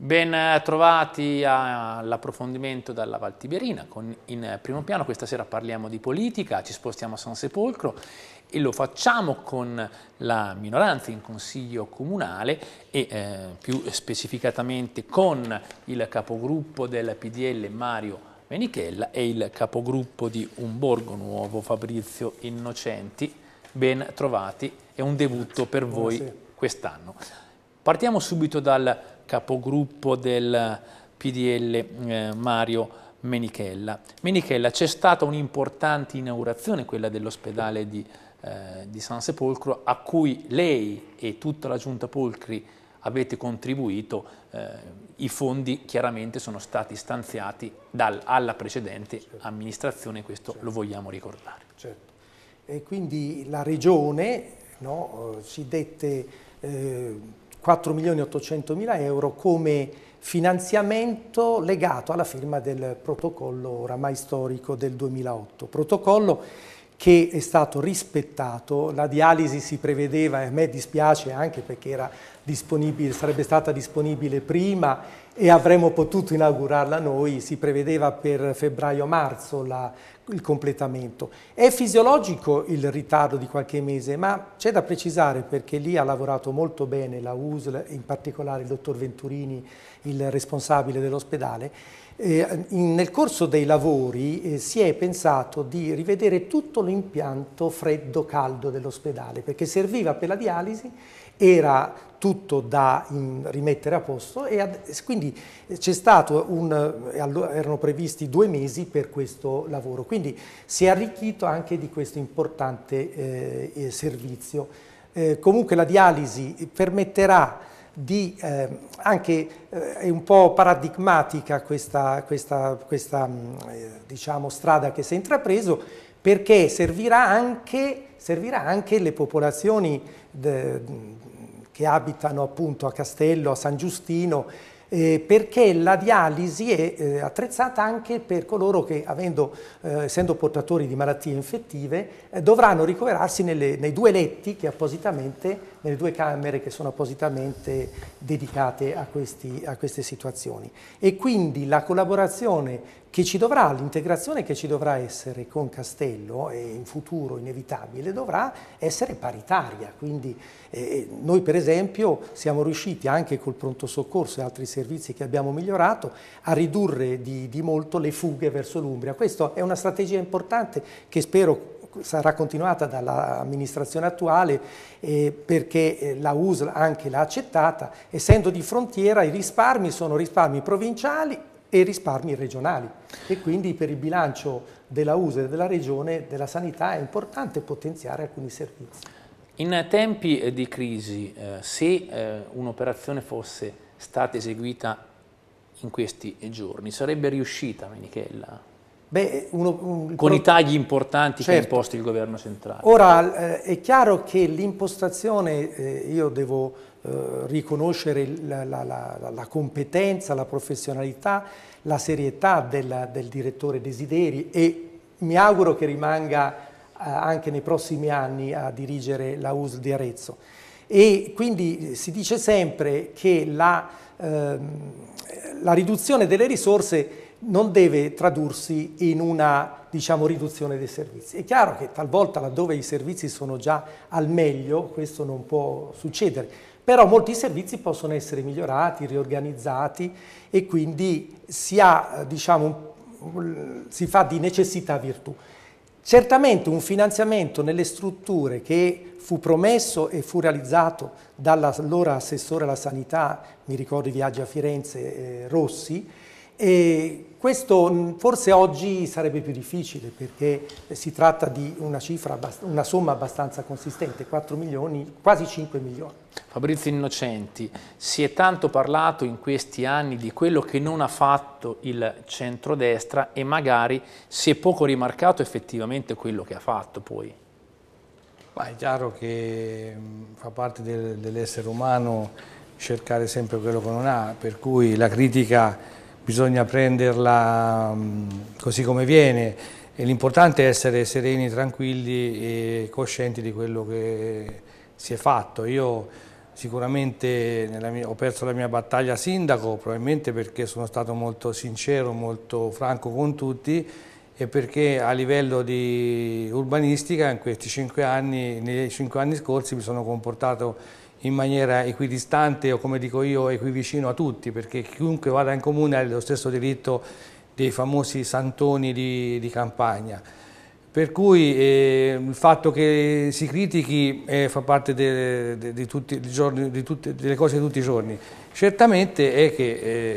Ben eh, trovati all'approfondimento dalla Valtiberina, con in eh, primo piano questa sera parliamo di politica, ci spostiamo a San Sepolcro e lo facciamo con la minoranza in consiglio comunale e eh, più specificatamente con il capogruppo del PDL Mario Menichella e il capogruppo di Un Borgo Nuovo Fabrizio Innocenti. Ben trovati, è un debutto per voi quest'anno. Partiamo subito dal capogruppo del PDL eh, Mario Menichella. Menichella c'è stata un'importante inaugurazione, quella dell'ospedale di, eh, di, San Sepolcro, a cui lei e tutta la Giunta Polcri avete contribuito, eh, i fondi chiaramente sono stati stanziati dal, alla precedente certo. amministrazione, questo certo. lo vogliamo ricordare. Certo. E quindi la Regione no, eh, si dette... Eh, 4 milioni 800 mila euro come finanziamento legato alla firma del protocollo oramai storico del 2008. Protocollo che è stato rispettato, la dialisi si prevedeva e a me dispiace anche perché era disponibile, sarebbe stata disponibile prima e avremmo potuto inaugurarla noi, si prevedeva per febbraio-marzo il completamento. È fisiologico il ritardo di qualche mese, ma c'è da precisare perché lì ha lavorato molto bene la USL, in particolare il dottor Venturini, il responsabile dell'ospedale, eh, in, nel corso dei lavori eh, si è pensato di rivedere tutto l'impianto freddo-caldo dell'ospedale perché serviva per la dialisi, era tutto da in, rimettere a posto e ad, quindi eh, c'è stato un, eh, erano previsti due mesi per questo lavoro, quindi si è arricchito anche di questo importante eh, servizio. Eh, comunque la dialisi permetterà di, eh, anche eh, è un po' paradigmatica questa, questa, questa mm, eh, diciamo, strada che si è intrapreso perché servirà anche, servirà anche le popolazioni de, mm, che abitano appunto a Castello, a San Giustino, eh, perché la dialisi è eh, attrezzata anche per coloro che, avendo, eh, essendo portatori di malattie infettive, eh, dovranno ricoverarsi nelle, nei due letti che appositamente nelle due Camere che sono appositamente dedicate a, questi, a queste situazioni. E quindi la collaborazione che ci dovrà, l'integrazione che ci dovrà essere con Castello e in futuro inevitabile dovrà essere paritaria, quindi eh, noi per esempio siamo riusciti anche col pronto soccorso e altri servizi che abbiamo migliorato a ridurre di, di molto le fughe verso l'Umbria, questa è una strategia importante che spero sarà continuata dall'amministrazione attuale eh, perché eh, la USL anche l'ha accettata, essendo di frontiera i risparmi sono risparmi provinciali e risparmi regionali e quindi per il bilancio della USL e della regione della sanità è importante potenziare alcuni servizi. In tempi eh, di crisi, eh, se eh, un'operazione fosse stata eseguita in questi eh, giorni, sarebbe riuscita Menichella? Beh, uno, un, Con i tagli importanti certo. che ha certo. imposto il governo centrale. Ora, eh, è chiaro che l'impostazione, eh, io devo eh, riconoscere la, la, la, la, competenza, la professionalità, la serietà del, del, direttore Desideri e mi auguro che rimanga eh, anche nei prossimi anni a dirigere la US di Arezzo. E quindi eh, si dice sempre che la, ehm, riduzione delle risorse non deve tradursi in una diciamo, riduzione dei servizi. È chiaro che talvolta laddove i servizi sono già al meglio questo non può succedere, però molti servizi possono essere migliorati, riorganizzati e quindi si, ha, diciamo, si fa di necessità virtù. Certamente un finanziamento nelle strutture che fu promesso e fu realizzato dall'allora assessore alla sanità, mi ricordo i viaggi a Firenze, eh, Rossi, e questo forse oggi sarebbe più difficile perché si tratta di una, cifra, una somma abbastanza consistente, 4 milioni, quasi 5 milioni. Fabrizio Innocenti, si è tanto parlato in questi anni di quello che non ha fatto il centrodestra e magari si è poco rimarcato effettivamente quello che ha fatto poi. Ma è chiaro che mm, fa parte del, dell'essere umano cercare sempre quello che non ha, per cui la critica bisogna prenderla mm, così come viene. L'importante è essere sereni, tranquilli e coscienti di quello che si è fatto. Io sicuramente mia, ho perso la mia battaglia sindaco, probabilmente perché sono stato molto sincero, molto franco con tutti e perché a livello di urbanistica in questi cinque anni, nei cinque anni scorsi mi sono comportato in maniera equidistante o come dico io equivicino a tutti perché chiunque vada in comune ha lo stesso diritto dei famosi santoni di, di campagna. Per cui eh, il fatto che si critichi eh, fa parte de, de, de tutti, giorni, tutte, delle cose di tutti i giorni. Certamente è che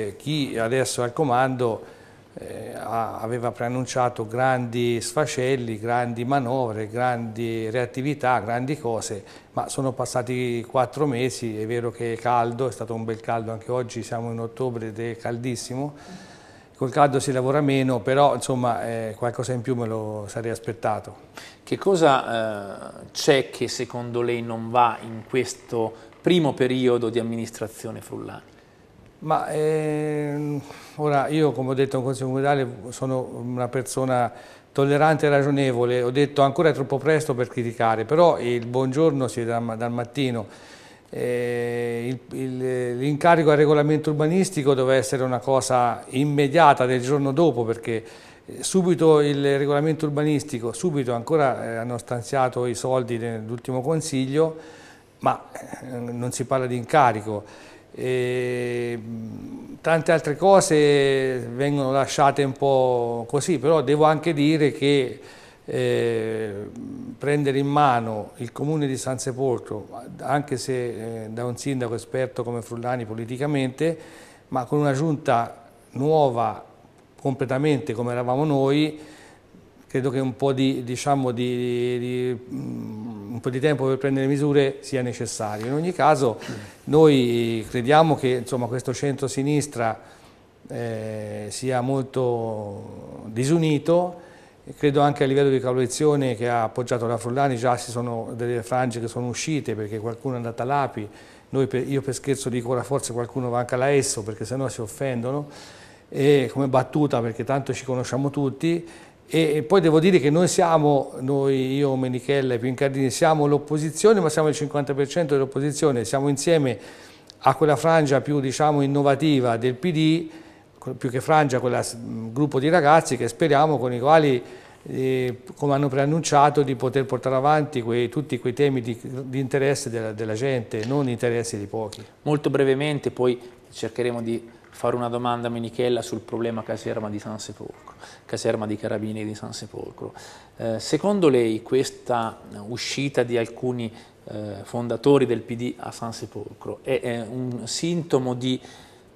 eh, chi adesso è al comando eh, aveva preannunciato grandi sfacelli, grandi manovre, grandi reattività, grandi cose, ma sono passati quattro mesi, è vero che è caldo, è stato un bel caldo anche oggi, siamo in ottobre ed è caldissimo, col caldo si lavora meno, però insomma eh, qualcosa in più me lo sarei aspettato. Che cosa eh, c'è che secondo lei non va in questo primo periodo di amministrazione Frullani? Ma ehm, ora io, come ho detto in Consiglio Comunale, sono una persona tollerante e ragionevole, ho detto ancora è troppo presto per criticare, però il buongiorno si dà dal mattino. Eh, L'incarico al regolamento urbanistico doveva essere una cosa immediata del giorno dopo perché eh, subito il regolamento urbanistico, subito ancora eh, hanno stanziato i soldi nell'ultimo consiglio, ma eh, non si parla di incarico. E tante altre cose vengono lasciate un po' così, però devo anche dire che eh, prendere in mano il comune di San Sepolcro, anche se eh, da un sindaco esperto come Frullani politicamente, ma con una giunta nuova completamente come eravamo noi, credo che un po' di, diciamo, di, di, di un po' di tempo per prendere misure sia necessario. In ogni caso noi crediamo che insomma, questo centro-sinistra eh, sia molto disunito, credo anche a livello di coalizione che ha appoggiato la Frullani già ci sono delle frange che sono uscite perché qualcuno è andato all'API, io per scherzo dico ora forse qualcuno va anche alla ESSO perché sennò si offendono, e come battuta perché tanto ci conosciamo tutti, e poi devo dire che noi siamo, noi, io, Menichella e Pincardini, siamo l'opposizione, ma siamo il 50% dell'opposizione, siamo insieme a quella frangia più diciamo, innovativa del PD, più che frangia, quel gruppo di ragazzi che speriamo con i quali, eh, come hanno preannunciato, di poter portare avanti quei, tutti quei temi di, di interesse della, della gente, non interessi di pochi. Molto brevemente, poi cercheremo di fare una domanda a Menichella sul problema caserma di San Sepolcro, caserma di carabinieri di San Sepolcro. Eh, secondo lei questa uscita di alcuni eh, fondatori del PD a San Sepolcro è, è un sintomo di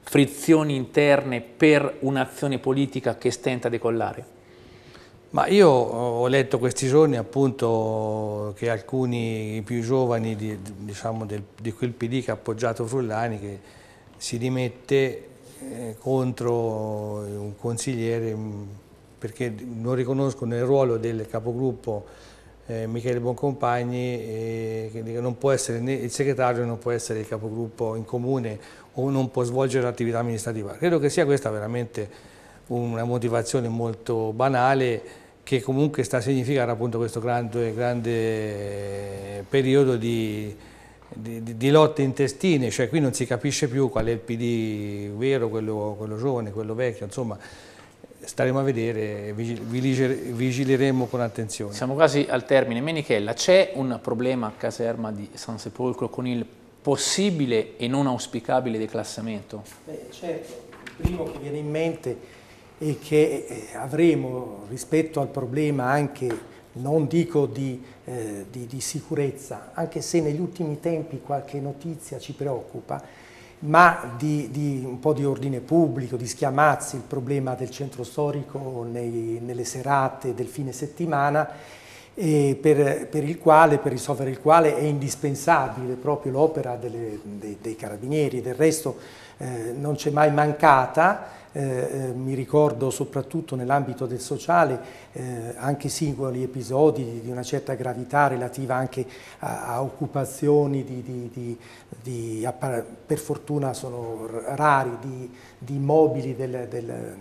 frizioni interne per un'azione politica che stenta a decollare? Ma io ho letto questi giorni appunto che alcuni più giovani di, diciamo, del, di quel PD che ha appoggiato Frullani che si dimette eh, contro un consigliere mm, perché non riconosco nel ruolo del capogruppo eh, Michele Boncompagni eh, che non può essere né il segretario non può essere il capogruppo in comune o non può svolgere l'attività amministrativa. Credo che sia questa veramente una motivazione molto banale che comunque sta a significare appunto questo grande, grande eh, periodo di di, di, di, lotte intestine, cioè qui non si capisce più qual è il PD vero, quello, quello giovane, quello vecchio, insomma staremo a vedere, vigileremo con attenzione. Siamo quasi al termine. Menichella, c'è un problema a caserma di San Sepolcro con il possibile e non auspicabile declassamento? Beh, certo, il primo che viene in mente è che eh, avremo rispetto al problema anche non dico di, eh, di, di, sicurezza, anche se negli ultimi tempi qualche notizia ci preoccupa, ma di, di un po' di ordine pubblico, di schiamazzi, il problema del centro storico nei, nelle serate del fine settimana, per, per, il quale, per risolvere il quale è indispensabile proprio l'opera dei, dei, carabinieri, del resto eh, non c'è mai mancata eh, eh, mi ricordo soprattutto nell'ambito del sociale eh, anche singoli episodi di, una certa gravità relativa anche a, a occupazioni di, di, di, a, per fortuna sono rari, di, immobili del, del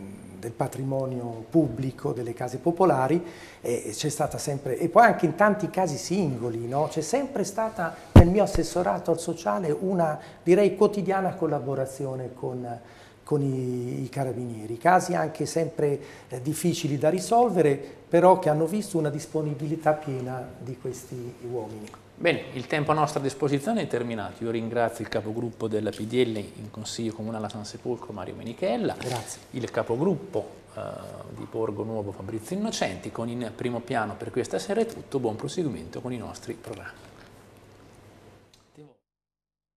del patrimonio pubblico, delle case popolari, e c'è stata sempre, e poi anche in tanti casi singoli, no? c'è sempre stata nel mio assessorato al sociale una, direi, quotidiana collaborazione con, con i, i carabinieri. Casi anche sempre eh, difficili da risolvere, però che hanno visto una disponibilità piena di questi uomini. Bene, il tempo a nostra disposizione è terminato. Io ringrazio il capogruppo della PDL in Consiglio Comunale a San Sepolcro, Mario Menichella. Grazie. Il capogruppo eh, di Borgo Nuovo, Fabrizio Innocenti, con in primo piano per questa sera è tutto. Buon proseguimento con i nostri programmi.